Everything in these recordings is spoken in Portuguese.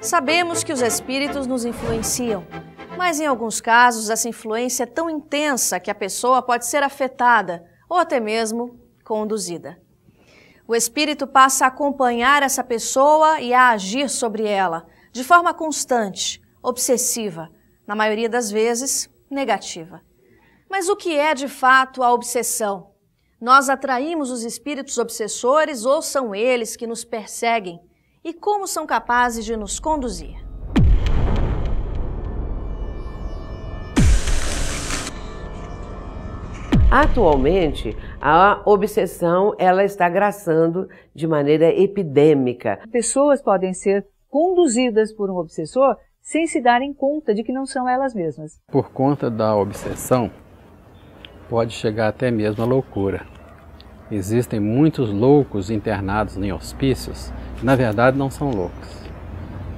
Sabemos que os espíritos nos influenciam, mas em alguns casos essa influência é tão intensa que a pessoa pode ser afetada ou até mesmo conduzida. O espírito passa a acompanhar essa pessoa e a agir sobre ela de forma constante, obsessiva, na maioria das vezes negativa. Mas o que é de fato a obsessão? Nós atraímos os espíritos obsessores ou são eles que nos perseguem? E como são capazes de nos conduzir? Atualmente, a obsessão ela está graçando de maneira epidêmica. Pessoas podem ser conduzidas por um obsessor sem se darem conta de que não são elas mesmas. Por conta da obsessão, pode chegar até mesmo à loucura. Existem muitos loucos internados em hospícios que, na verdade, não são loucos.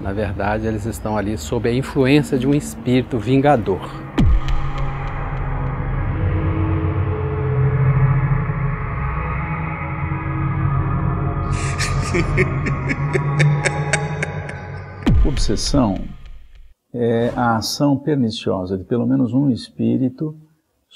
Na verdade, eles estão ali sob a influência de um espírito vingador. Obsessão é a ação perniciosa de pelo menos um espírito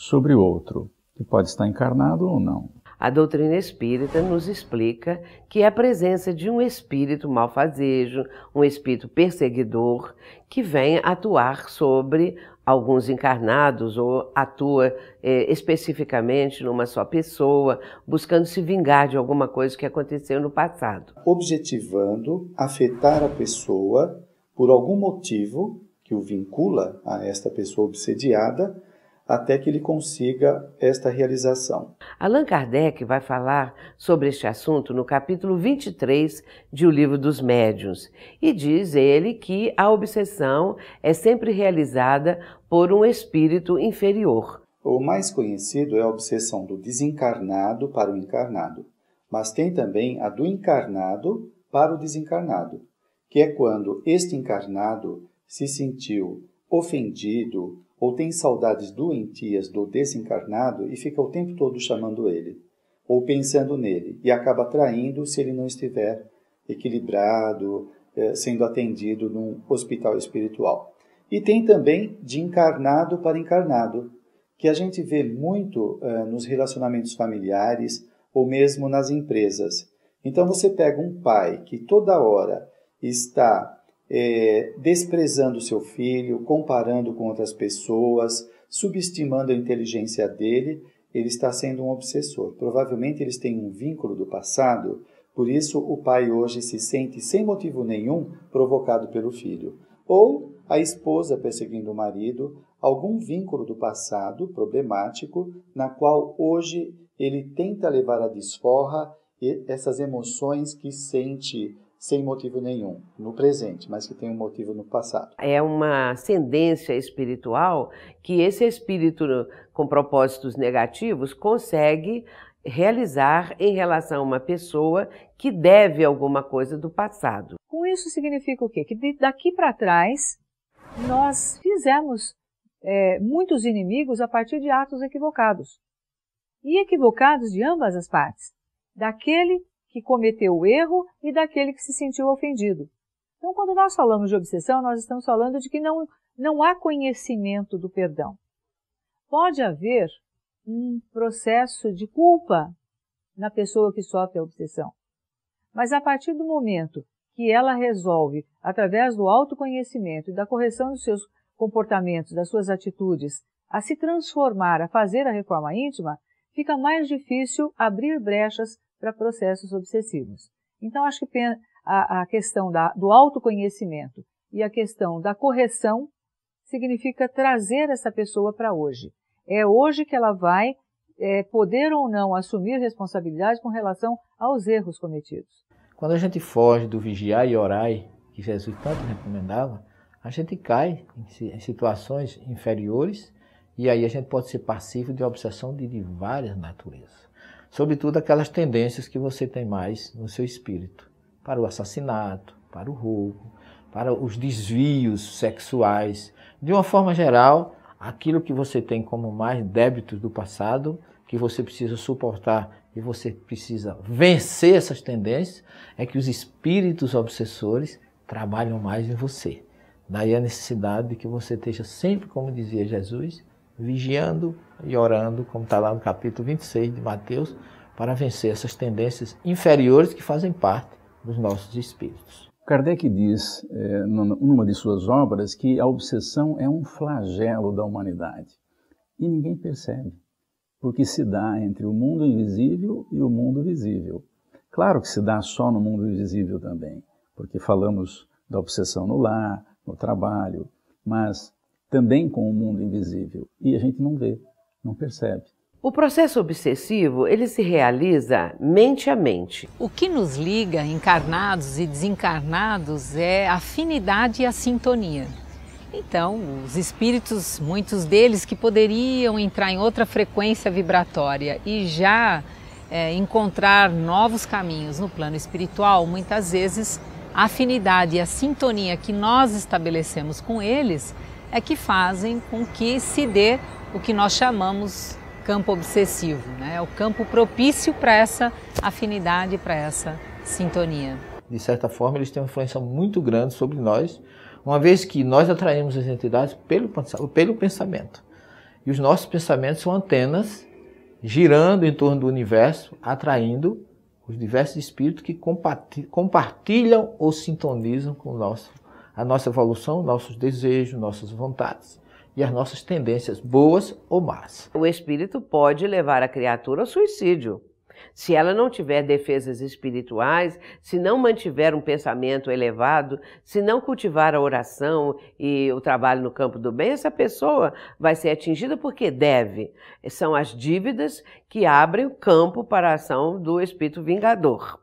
sobre o outro, que pode estar encarnado ou não. A doutrina espírita nos explica que a presença de um espírito malfazejo, um espírito perseguidor, que vem atuar sobre alguns encarnados ou atua é, especificamente numa só pessoa, buscando se vingar de alguma coisa que aconteceu no passado. Objetivando afetar a pessoa por algum motivo que o vincula a esta pessoa obsediada até que ele consiga esta realização. Allan Kardec vai falar sobre este assunto no capítulo 23 de O Livro dos Médiuns e diz ele que a obsessão é sempre realizada por um espírito inferior. O mais conhecido é a obsessão do desencarnado para o encarnado, mas tem também a do encarnado para o desencarnado, que é quando este encarnado se sentiu ofendido, ou tem saudades doentias do desencarnado e fica o tempo todo chamando ele, ou pensando nele, e acaba traindo se ele não estiver equilibrado, eh, sendo atendido num hospital espiritual. E tem também de encarnado para encarnado, que a gente vê muito uh, nos relacionamentos familiares ou mesmo nas empresas. Então você pega um pai que toda hora está é, desprezando seu filho, comparando com outras pessoas, subestimando a inteligência dele, ele está sendo um obsessor. Provavelmente eles têm um vínculo do passado, por isso o pai hoje se sente sem motivo nenhum provocado pelo filho. Ou a esposa perseguindo o marido, algum vínculo do passado problemático, na qual hoje ele tenta levar a desforra essas emoções que sente sem motivo nenhum no presente, mas que tem um motivo no passado. É uma ascendência espiritual que esse espírito com propósitos negativos consegue realizar em relação a uma pessoa que deve alguma coisa do passado. Com isso significa o quê? Que daqui para trás nós fizemos é, muitos inimigos a partir de atos equivocados e equivocados de ambas as partes, daquele que cometeu o erro e daquele que se sentiu ofendido. Então, quando nós falamos de obsessão, nós estamos falando de que não, não há conhecimento do perdão. Pode haver um processo de culpa na pessoa que sofre a obsessão. Mas a partir do momento que ela resolve, através do autoconhecimento e da correção dos seus comportamentos, das suas atitudes, a se transformar, a fazer a reforma íntima, fica mais difícil abrir brechas para processos obsessivos. Então, acho que a, a questão da, do autoconhecimento e a questão da correção significa trazer essa pessoa para hoje. É hoje que ela vai é, poder ou não assumir responsabilidade com relação aos erros cometidos. Quando a gente foge do vigiar e orar que Jesus tanto recomendava, a gente cai em situações inferiores e aí a gente pode ser passivo de obsessão de, de várias naturezas sobretudo aquelas tendências que você tem mais no seu espírito para o assassinato, para o roubo, para os desvios sexuais. De uma forma geral, aquilo que você tem como mais débitos do passado, que você precisa suportar e você precisa vencer essas tendências, é que os espíritos obsessores trabalham mais em você. Daí a necessidade de que você esteja sempre, como dizia Jesus, vigiando e orando, como está lá no capítulo 26 de Mateus, para vencer essas tendências inferiores que fazem parte dos nossos espíritos. Kardec diz, é, numa de suas obras, que a obsessão é um flagelo da humanidade e ninguém percebe, porque se dá entre o mundo invisível e o mundo visível. Claro que se dá só no mundo invisível também, porque falamos da obsessão no lar, no trabalho, mas também com o mundo invisível e a gente não vê, não percebe. O processo obsessivo, ele se realiza mente a mente. O que nos liga, encarnados e desencarnados, é a afinidade e a sintonia. Então, os espíritos, muitos deles que poderiam entrar em outra frequência vibratória e já é, encontrar novos caminhos no plano espiritual, muitas vezes a afinidade e a sintonia que nós estabelecemos com eles é que fazem com que se dê o que nós chamamos campo obsessivo, né? é o campo propício para essa afinidade, para essa sintonia. De certa forma, eles têm uma influência muito grande sobre nós, uma vez que nós atraímos as entidades pelo, pelo pensamento. E os nossos pensamentos são antenas girando em torno do universo, atraindo os diversos espíritos que compartilham ou sintonizam com o nosso a nossa evolução, nossos desejos, nossas vontades e as nossas tendências boas ou más. O espírito pode levar a criatura ao suicídio. Se ela não tiver defesas espirituais, se não mantiver um pensamento elevado, se não cultivar a oração e o trabalho no campo do bem, essa pessoa vai ser atingida porque deve. São as dívidas que abrem o campo para a ação do espírito vingador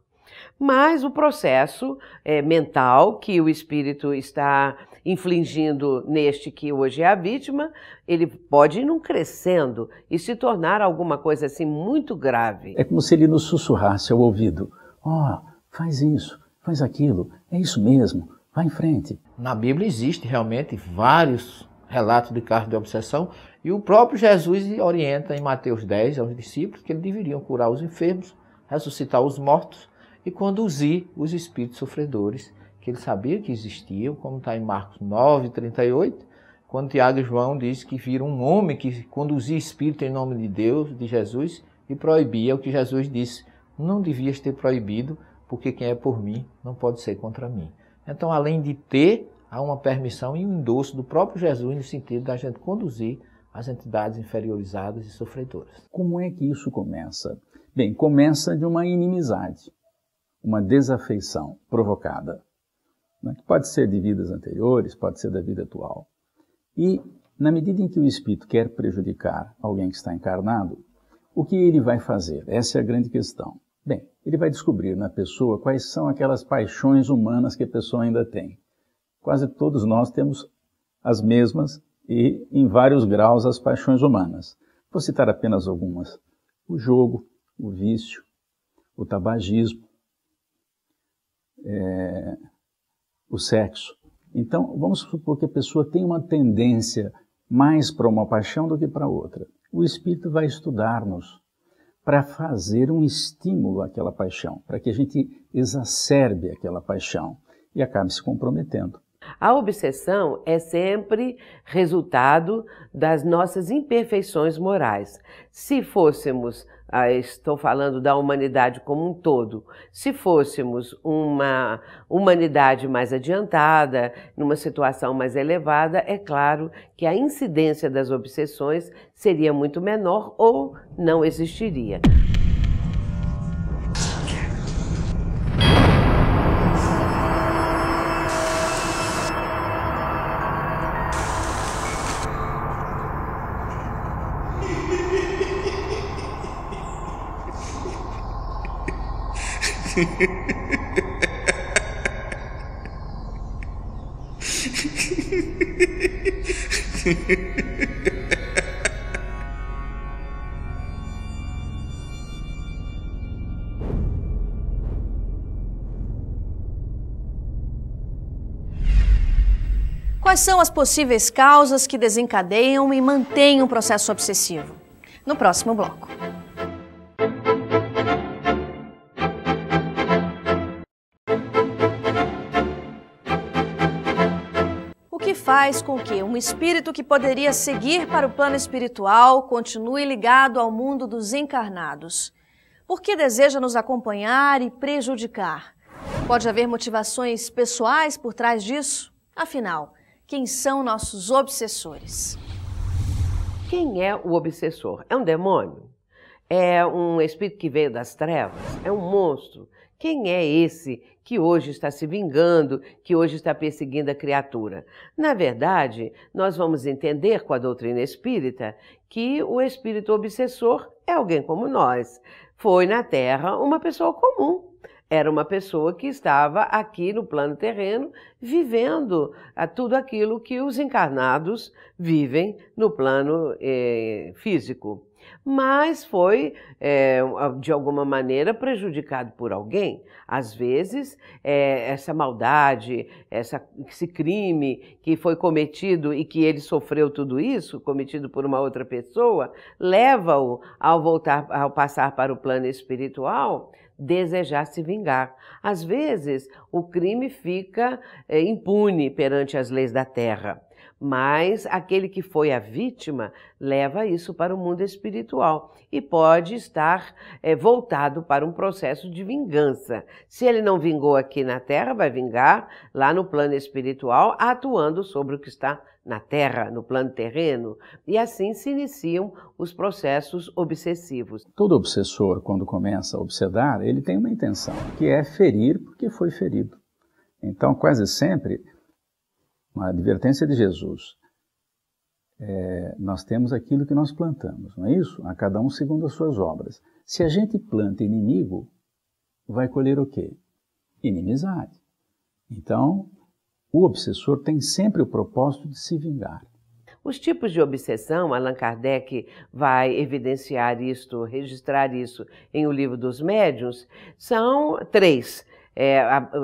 mas o processo é, mental que o espírito está infligindo neste que hoje é a vítima, ele pode ir num crescendo e se tornar alguma coisa assim muito grave. É como se ele nos sussurrasse ao ouvido: ó, oh, faz isso, faz aquilo, é isso mesmo, vá em frente. Na Bíblia existe realmente vários relatos de casos de obsessão e o próprio Jesus orienta em Mateus 10 aos discípulos que eles deveriam curar os enfermos, ressuscitar os mortos e conduzir os espíritos sofredores, que ele sabia que existiam, como está em Marcos 9, 38, quando Tiago e João diz que viram um homem que conduzia espírito em nome de Deus, de Jesus, e proibia o que Jesus disse: não devias ter proibido, porque quem é por mim não pode ser contra mim. Então, além de ter, há uma permissão e um endosso do próprio Jesus no sentido da gente conduzir as entidades inferiorizadas e sofredoras. Como é que isso começa? Bem, começa de uma inimizade uma desafeição provocada, né, que pode ser de vidas anteriores, pode ser da vida atual. E, na medida em que o espírito quer prejudicar alguém que está encarnado, o que ele vai fazer? Essa é a grande questão. Bem, ele vai descobrir na pessoa quais são aquelas paixões humanas que a pessoa ainda tem. Quase todos nós temos as mesmas e, em vários graus, as paixões humanas. Vou citar apenas algumas: o jogo, o vício, o tabagismo, é, o sexo. Então, vamos supor que a pessoa tem uma tendência mais para uma paixão do que para outra. O espírito vai estudar-nos para fazer um estímulo àquela paixão, para que a gente exacerbe aquela paixão e acabe se comprometendo. A obsessão é sempre resultado das nossas imperfeições morais. Se fôssemos ah, estou falando da humanidade como um todo. Se fôssemos uma humanidade mais adiantada, numa situação mais elevada, é claro que a incidência das obsessões seria muito menor ou não existiria. Quais são as possíveis causas que desencadeiam e mantêm um processo obsessivo? No próximo bloco. faz com que um espírito que poderia seguir para o plano espiritual continue ligado ao mundo dos encarnados. Por que deseja nos acompanhar e prejudicar? Pode haver motivações pessoais por trás disso? Afinal, quem são nossos obsessores? Quem é o obsessor? É um demônio? É um espírito que veio das trevas? É um monstro? Quem é esse que hoje está se vingando, que hoje está perseguindo a criatura? Na verdade, nós vamos entender com a doutrina espírita que o espírito obsessor é alguém como nós. Foi na Terra uma pessoa comum. Era uma pessoa que estava aqui no plano terreno vivendo a tudo aquilo que os encarnados vivem no plano eh, físico. Mas foi, eh, de alguma maneira, prejudicado por alguém. Às vezes, eh, essa maldade, essa, esse crime que foi cometido e que ele sofreu tudo isso, cometido por uma outra pessoa, leva-o ao voltar, ao passar para o plano espiritual, desejar se vingar. Às vezes, o crime fica é, impune perante as leis da terra. Mas aquele que foi a vítima leva isso para o mundo espiritual e pode estar é, voltado para um processo de vingança. Se ele não vingou aqui na terra, vai vingar lá no plano espiritual, atuando sobre o que está na terra, no plano terreno. E assim se iniciam os processos obsessivos. Todo obsessor, quando começa a obsedar, ele tem uma intenção, que é ferir porque foi ferido. Então, quase sempre, uma advertência de Jesus. É, nós temos aquilo que nós plantamos, não é isso? A cada um segundo as suas obras. Se a gente planta inimigo, vai colher o quê? Inimizade. Então, o obsessor tem sempre o propósito de se vingar. Os tipos de obsessão, Allan Kardec vai evidenciar isto, registrar isso em O Livro dos Médiuns, são três é,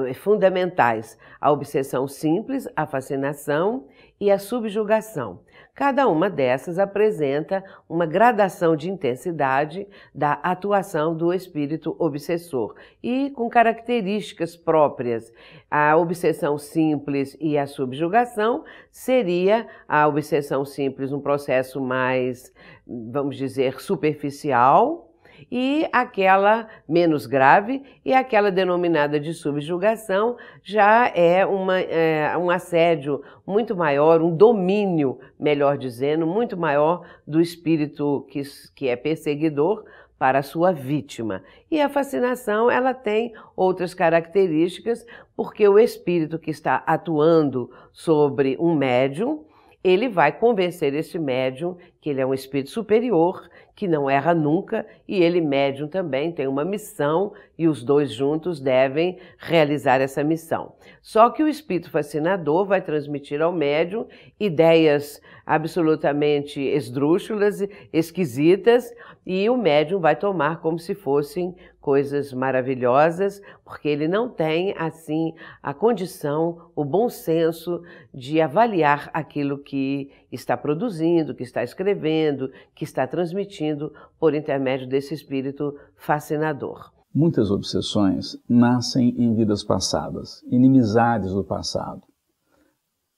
é, fundamentais: a obsessão simples, a fascinação e a subjugação. Cada uma dessas apresenta uma gradação de intensidade da atuação do espírito obsessor e com características próprias. A obsessão simples e a subjugação seria a obsessão simples um processo mais, vamos dizer, superficial, e aquela menos grave, e aquela denominada de subjugação já é, uma, é um assédio muito maior, um domínio, melhor dizendo, muito maior do espírito que, que é perseguidor para a sua vítima. E a fascinação, ela tem outras características, porque o espírito que está atuando sobre um médium, ele vai convencer esse médium que ele é um espírito superior, que não erra nunca, e ele, médium, também tem uma missão e os dois juntos devem realizar essa missão. Só que o espírito fascinador vai transmitir ao médium ideias absolutamente esdrúxulas, esquisitas, e o médium vai tomar como se fossem coisas maravilhosas, porque ele não tem, assim, a condição, o bom senso de avaliar aquilo que está produzindo, que está escrevendo, que está transmitindo por intermédio desse espírito fascinador. Muitas obsessões nascem em vidas passadas, inimizades do passado,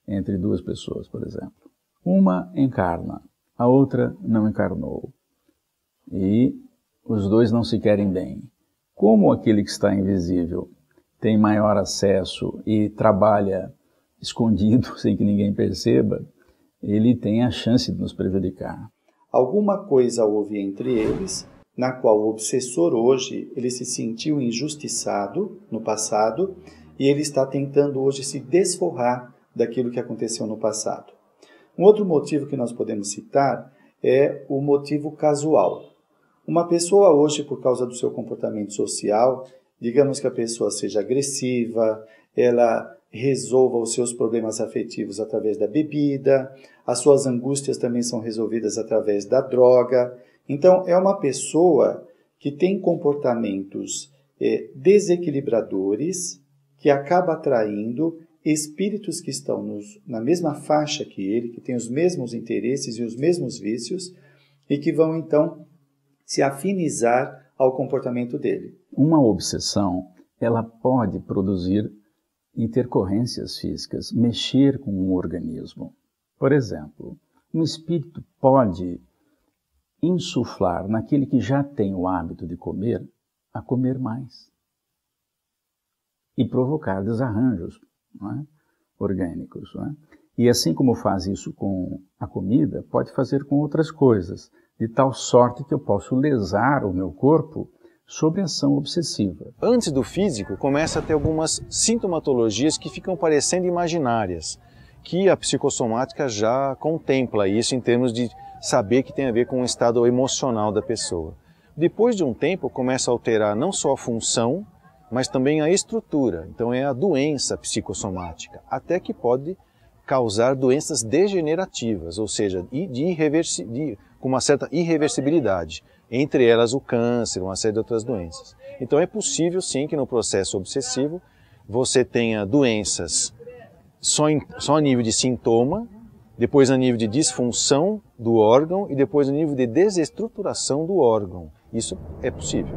entre duas pessoas, por exemplo. Uma encarna, a outra não encarnou. E os dois não se querem bem. Como aquele que está invisível tem maior acesso e trabalha escondido, sem que ninguém perceba, ele tem a chance de nos prejudicar. Alguma coisa houve entre eles, na qual o obsessor hoje ele se sentiu injustiçado no passado e ele está tentando hoje se desforrar daquilo que aconteceu no passado. Um outro motivo que nós podemos citar é o motivo casual. Uma pessoa hoje, por causa do seu comportamento social, digamos que a pessoa seja agressiva, ela resolva os seus problemas afetivos através da bebida, as suas angústias também são resolvidas através da droga. Então, é uma pessoa que tem comportamentos é, desequilibradores que acaba atraindo espíritos que estão nos, na mesma faixa que ele, que têm os mesmos interesses e os mesmos vícios e que vão então se afinizar ao comportamento dele. Uma obsessão, ela pode produzir intercorrências físicas, mexer com um organismo. Por exemplo, um espírito pode insuflar naquele que já tem o hábito de comer a comer mais e provocar desarranjos é? orgânicos. É? E assim como faz isso com a comida, pode fazer com outras coisas, de tal sorte que eu posso lesar o meu corpo sobre ação obsessiva. Antes do físico, começa a ter algumas sintomatologias que ficam parecendo imaginárias, que a psicossomática já contempla isso em termos de saber que tem a ver com o estado emocional da pessoa. Depois de um tempo, começa a alterar não só a função, mas também a estrutura. Então é a doença psicossomática, até que pode causar doenças degenerativas, ou seja, de, de, de com uma certa irreversibilidade entre elas o câncer, uma série de outras doenças. Então é possível sim que no processo obsessivo você tenha doenças só, em, só a nível de sintoma, depois a nível de disfunção do órgão e depois a nível de desestruturação do órgão. Isso é possível.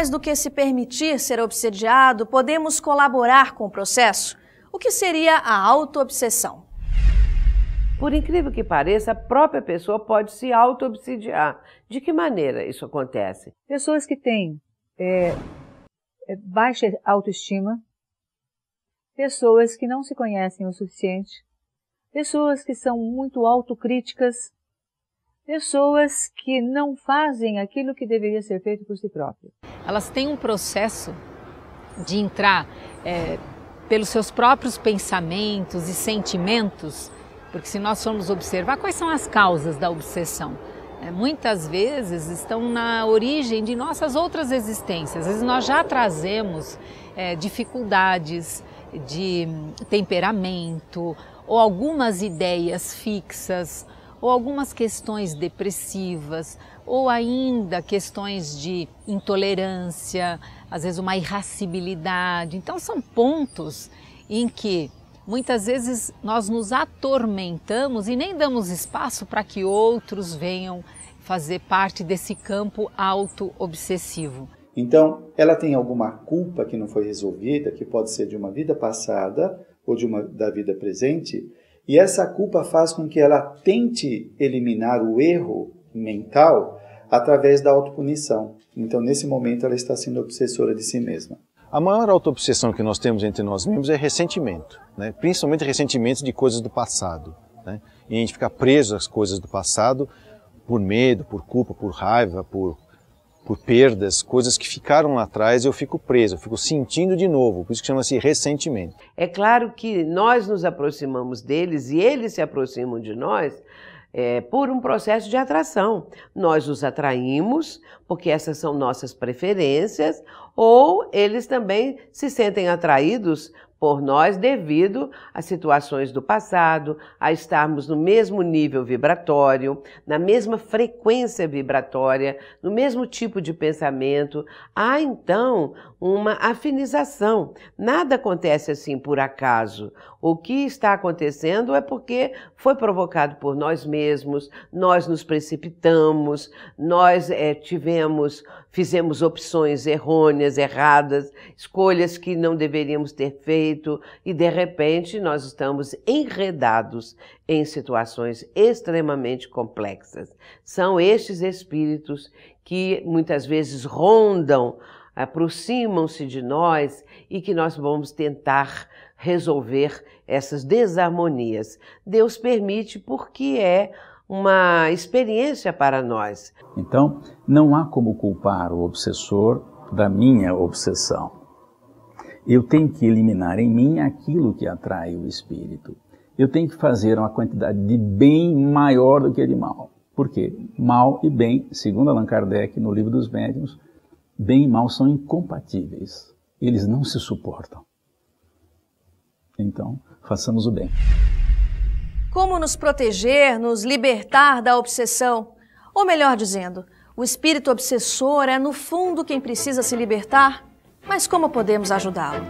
mais do que se permitir ser obsediado, podemos colaborar com o processo? O que seria a autoobsessão? Por incrível que pareça, a própria pessoa pode se autoobsediar. De que maneira isso acontece? Pessoas que têm é, é baixa autoestima, pessoas que não se conhecem o suficiente, pessoas que são muito autocríticas, pessoas que não fazem aquilo que deveria ser feito por si próprio. Elas têm um processo de entrar é, pelos seus próprios pensamentos e sentimentos, porque se nós formos observar quais são as causas da obsessão, é, muitas vezes estão na origem de nossas outras existências. Às vezes nós já trazemos é, dificuldades de hum, temperamento ou algumas ideias fixas ou algumas questões depressivas, ou ainda questões de intolerância, às vezes uma irascibilidade. Então, são pontos em que muitas vezes nós nos atormentamos e nem damos espaço para que outros venham fazer parte desse campo auto-obsessivo. Então, ela tem alguma culpa que não foi resolvida, que pode ser de uma vida passada ou de uma da vida presente, e essa culpa faz com que ela tente eliminar o erro mental através da autopunição. Então, nesse momento, ela está sendo obsessora de si mesma. A maior autoobsessão que nós temos entre nós mesmos é ressentimento, né? principalmente ressentimento de coisas do passado. Né? E a gente fica preso às coisas do passado por medo, por culpa, por raiva, por por perdas, coisas que ficaram lá atrás, eu fico preso, eu fico sentindo de novo, por isso que chama-se ressentimento. É claro que nós nos aproximamos deles e eles se aproximam de nós é, por um processo de atração. Nós os atraímos, porque essas são nossas preferências, ou eles também se sentem atraídos por nós devido a situações do passado, a estarmos no mesmo nível vibratório, na mesma frequência vibratória, no mesmo tipo de pensamento, há então uma afinização. Nada acontece assim por acaso. O que está acontecendo é porque foi provocado por nós mesmos, nós nos precipitamos, nós é, tivemos fizemos opções errôneas, erradas, escolhas que não deveríamos ter feito e de repente nós estamos enredados em situações extremamente complexas. São estes espíritos que muitas vezes rondam, aproximam-se de nós e que nós vamos tentar resolver essas desarmonias. Deus permite porque é uma experiência para nós. Então, não há como culpar o obsessor da minha obsessão. Eu tenho que eliminar em mim aquilo que atrai o espírito. Eu tenho que fazer uma quantidade de bem maior do que de mal. Por quê? Mal e bem, segundo Allan Kardec no Livro dos Médiuns, bem e mal são incompatíveis. Eles não se suportam. Então, façamos o bem. Como nos proteger, nos libertar da obsessão? Ou melhor dizendo, o espírito obsessor é no fundo quem precisa se libertar, mas como podemos ajudá-lo?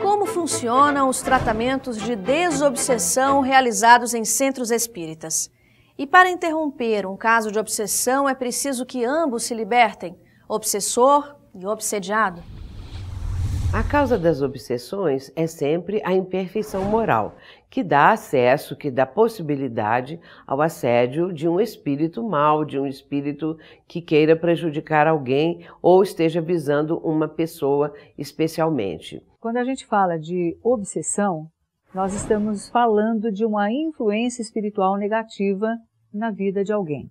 Como funcionam os tratamentos de desobsessão realizados em centros espíritas? E para interromper um caso de obsessão é preciso que ambos se libertem? obsessor e obsediado? A causa das obsessões é sempre a imperfeição moral, que dá acesso, que dá possibilidade ao assédio de um espírito mau, de um espírito que queira prejudicar alguém ou esteja visando uma pessoa especialmente. Quando a gente fala de obsessão, nós estamos falando de uma influência espiritual negativa na vida de alguém.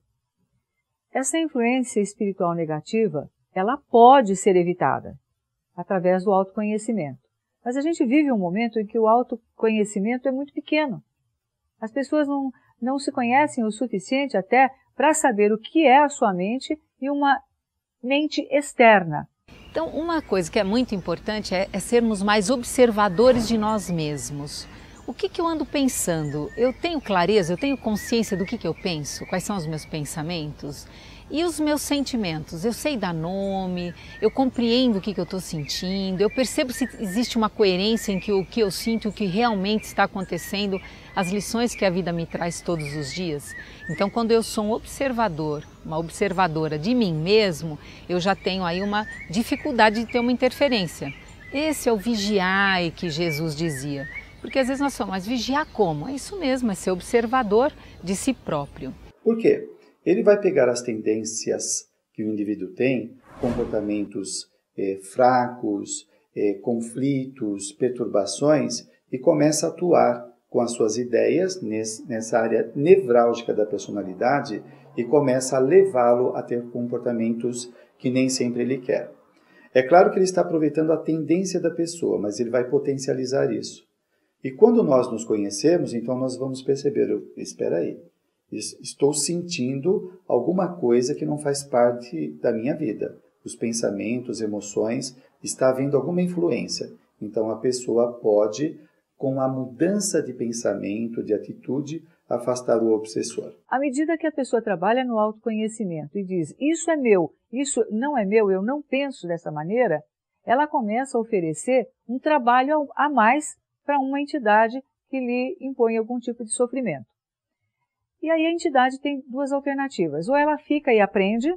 Essa influência espiritual negativa, ela pode ser evitada através do autoconhecimento. Mas a gente vive um momento em que o autoconhecimento é muito pequeno. As pessoas não, não se conhecem o suficiente até para saber o que é a sua mente e uma mente externa. Então, uma coisa que é muito importante é, é sermos mais observadores de nós mesmos o que, que eu ando pensando? Eu tenho clareza, eu tenho consciência do que, que eu penso, quais são os meus pensamentos e os meus sentimentos. Eu sei dar nome, eu compreendo o que, que eu estou sentindo, eu percebo se existe uma coerência em que o que eu sinto, o que realmente está acontecendo, as lições que a vida me traz todos os dias. Então, quando eu sou um observador, uma observadora de mim mesmo, eu já tenho aí uma dificuldade de ter uma interferência. Esse é o vigiai que Jesus dizia. Porque às vezes nós falamos, mas vigiar como? É isso mesmo, é ser observador de si próprio. Por quê? Ele vai pegar as tendências que o indivíduo tem, comportamentos eh, fracos, eh, conflitos, perturbações, e começa a atuar com as suas ideias nessa área nevrálgica da personalidade e começa a levá-lo a ter comportamentos que nem sempre ele quer. É claro que ele está aproveitando a tendência da pessoa, mas ele vai potencializar isso. E quando nós nos conhecemos, então nós vamos perceber, espera aí, estou sentindo alguma coisa que não faz parte da minha vida. Os pensamentos, emoções, está havendo alguma influência. Então a pessoa pode, com a mudança de pensamento, de atitude, afastar o obsessor. À medida que a pessoa trabalha no autoconhecimento e diz: Isso é meu, isso não é meu, eu não penso dessa maneira, ela começa a oferecer um trabalho a mais para uma entidade que lhe impõe algum tipo de sofrimento. E aí a entidade tem duas alternativas: ou ela fica e aprende,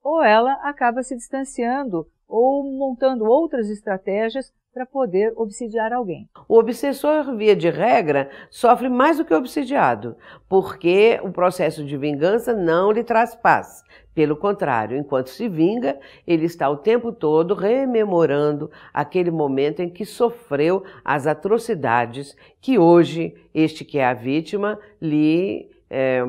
ou ela acaba se distanciando ou montando outras estratégias para poder obsidiar alguém. O obsessor, via de regra, sofre mais do que o obsidiado, porque o processo de vingança não lhe traz paz, pelo contrário, enquanto se vinga, ele está o tempo todo rememorando aquele momento em que sofreu as atrocidades que hoje este que é a vítima lhe é,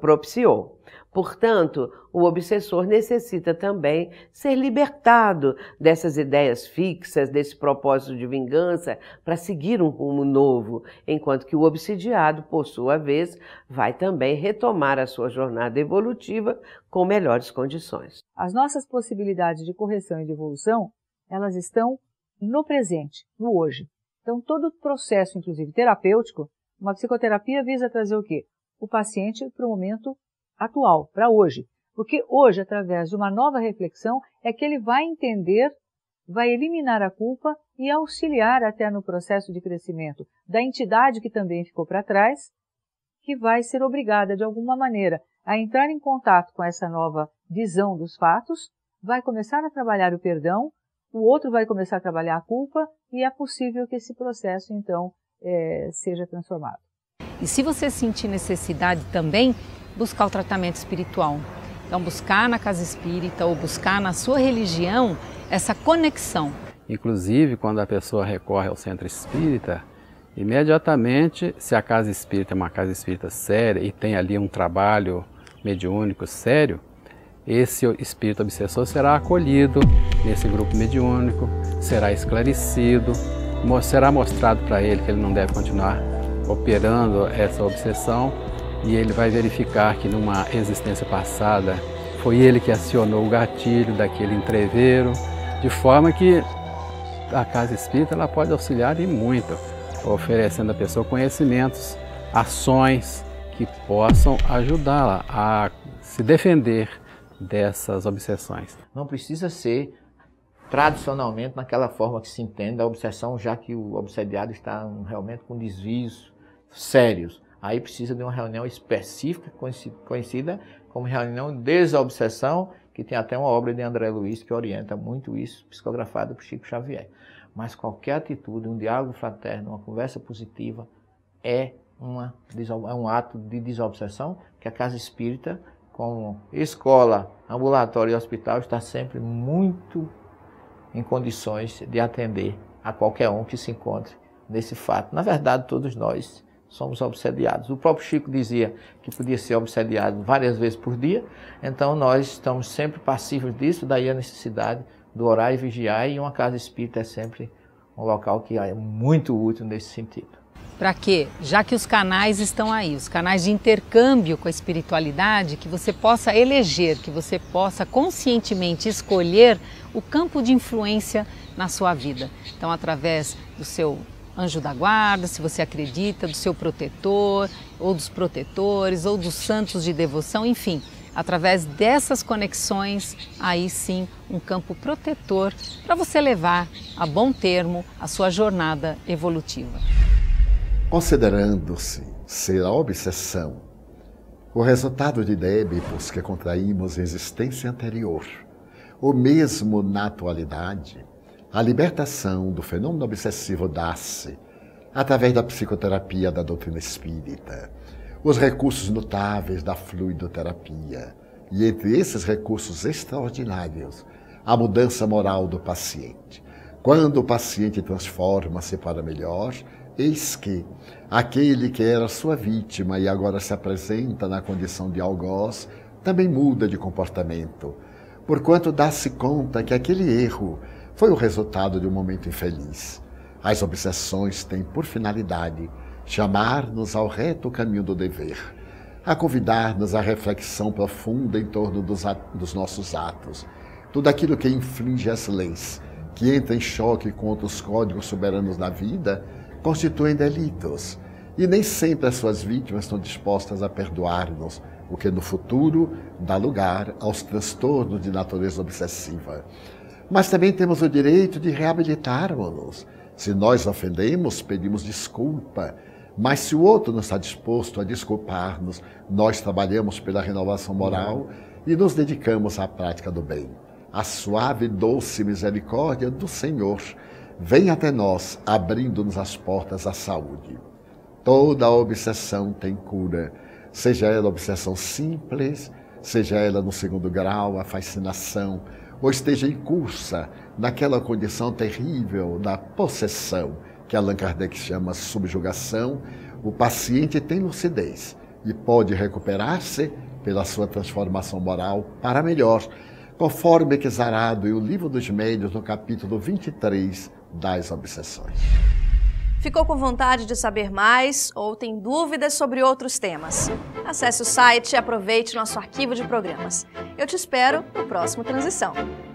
propiciou. Portanto, o obsessor necessita também ser libertado dessas ideias fixas, desse propósito de vingança, para seguir um rumo novo, enquanto que o obsidiado, por sua vez, vai também retomar a sua jornada evolutiva com melhores condições. As nossas possibilidades de correção e de evolução, elas estão no presente, no hoje. Então, todo o processo, inclusive terapêutico, uma psicoterapia visa trazer o quê? O paciente para o momento atual, para hoje. Porque hoje, através de uma nova reflexão, é que ele vai entender, vai eliminar a culpa e auxiliar até no processo de crescimento da entidade que também ficou para trás, que vai ser obrigada, de alguma maneira, a entrar em contato com essa nova visão dos fatos, vai começar a trabalhar o perdão, o outro vai começar a trabalhar a culpa e é possível que esse processo, então, é, seja transformado. E se você sentir necessidade também, buscar o tratamento espiritual. Então, buscar na casa espírita ou buscar na sua religião essa conexão. Inclusive, quando a pessoa recorre ao centro espírita, imediatamente, se a casa espírita é uma casa espírita séria e tem ali um trabalho mediúnico sério, esse espírito obsessor será acolhido nesse grupo mediúnico, será esclarecido, será mostrado para ele que ele não deve continuar operando essa obsessão e ele vai verificar que numa existência passada foi ele que acionou o gatilho daquele entreveiro, de forma que a casa espírita ela pode auxiliar e muito, oferecendo à pessoa conhecimentos, ações que possam ajudá-la a se defender dessas obsessões. Não precisa ser tradicionalmente naquela forma que se entende a obsessão, já que o obsediado está realmente com desvios sérios aí precisa de uma reunião específica, conhecida como reunião desobsessão, que tem até uma obra de André Luiz que orienta muito isso, psicografada por Chico Xavier. Mas qualquer atitude, um diálogo fraterno, uma conversa positiva, é, uma, é um ato de desobsessão que a casa espírita, como escola, ambulatório e hospital, está sempre muito em condições de atender a qualquer um que se encontre nesse fato. Na verdade, todos nós somos obsediados. O próprio Chico dizia que podia ser obsediado várias vezes por dia, então nós estamos sempre passivos disso, daí a necessidade do orar e vigiar, e uma casa espírita é sempre um local que é muito útil nesse sentido. Para quê? Já que os canais estão aí, os canais de intercâmbio com a espiritualidade, que você possa eleger, que você possa conscientemente escolher o campo de influência na sua vida. Então, através do seu anjo da guarda, se você acredita, do seu protetor, ou dos protetores, ou dos santos de devoção, enfim. Através dessas conexões, aí sim, um campo protetor para você levar a bom termo a sua jornada evolutiva. Considerando-se ser a obsessão o resultado de débitos que contraímos em existência anterior, ou mesmo na atualidade, a libertação do fenômeno obsessivo dá-se através da psicoterapia da doutrina espírita, os recursos notáveis da fluidoterapia e entre esses recursos extraordinários, a mudança moral do paciente. Quando o paciente transforma-se para melhor, eis que aquele que era sua vítima e agora se apresenta na condição de algoz também muda de comportamento, porquanto dá-se conta que aquele erro foi o resultado de um momento infeliz. As obsessões têm por finalidade chamar-nos ao reto caminho do dever, a convidar-nos à reflexão profunda em torno dos, dos nossos atos, tudo aquilo que infringe as leis, que entra em choque contra os códigos soberanos da vida, constituem delitos, e nem sempre as suas vítimas estão dispostas a perdoar-nos, o que no futuro dá lugar aos transtornos de natureza obsessiva. Mas também temos o direito de reabilitarmos-nos. Se nós ofendemos, pedimos desculpa. Mas se o outro não está disposto a desculpar-nos, nós trabalhamos pela renovação moral e nos dedicamos à prática do bem. A suave e doce misericórdia do Senhor vem até nós, abrindo-nos as portas à saúde. Toda obsessão tem cura, seja ela obsessão simples, seja ela no segundo grau, a fascinação, ou esteja incursa naquela condição terrível da possessão, que Allan Kardec chama subjugação, o paciente tem lucidez e pode recuperar-se pela sua transformação moral para melhor, conforme exarado em O Livro dos Médios, no capítulo 23 das Obsessões. Ficou com vontade de saber mais ou tem dúvidas sobre outros temas? Acesse o site e aproveite nosso arquivo de programas. Eu te espero no próximo Transição.